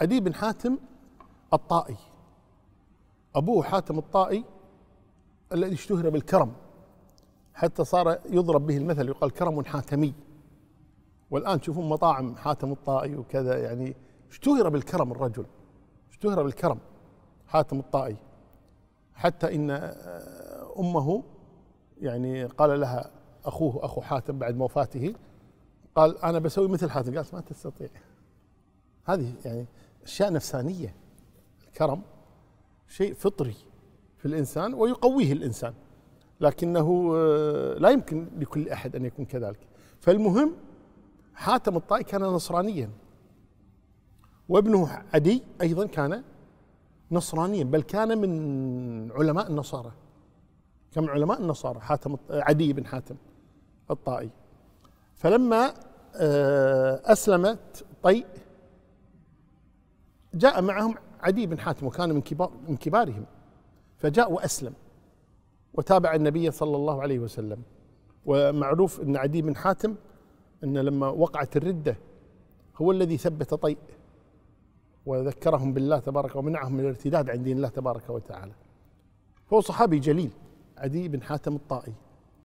عدي بن حاتم الطائي أبوه حاتم الطائي الذي اشتهر بالكرم حتى صار يضرب به المثل يقال كرم حاتمي والآن تشوفون مطاعم حاتم الطائي وكذا يعني اشتهر بالكرم الرجل اشتهر بالكرم حاتم الطائي حتى إن آه، أمه يعني قال لها أخوه أخو حاتم بعد وفاته قال أنا بسوي مثل حاتم قالت ما تستطيع هذه يعني اشياء نفسانيه الكرم شيء فطري في الانسان ويقويه الانسان لكنه آه، لا يمكن لكل احد ان يكون كذلك فالمهم حاتم الطائي كان نصرانيا وابنه عدي ايضا كان نصرانيا بل كان من علماء النصارى كان من علماء النصارى حاتم عدي بن حاتم الطائي فلما آه، اسلمت طيء جاء معهم عدي بن حاتم وكان من كبار من كبارهم فجاء واسلم وتابع النبي صلى الله عليه وسلم ومعروف ان عدي بن حاتم ان لما وقعت الرده هو الذي ثبت طيء وذكرهم بالله تبارك ومنعهم من الارتداد عن دين الله تبارك وتعالى هو صحابي جليل عدي بن حاتم الطائي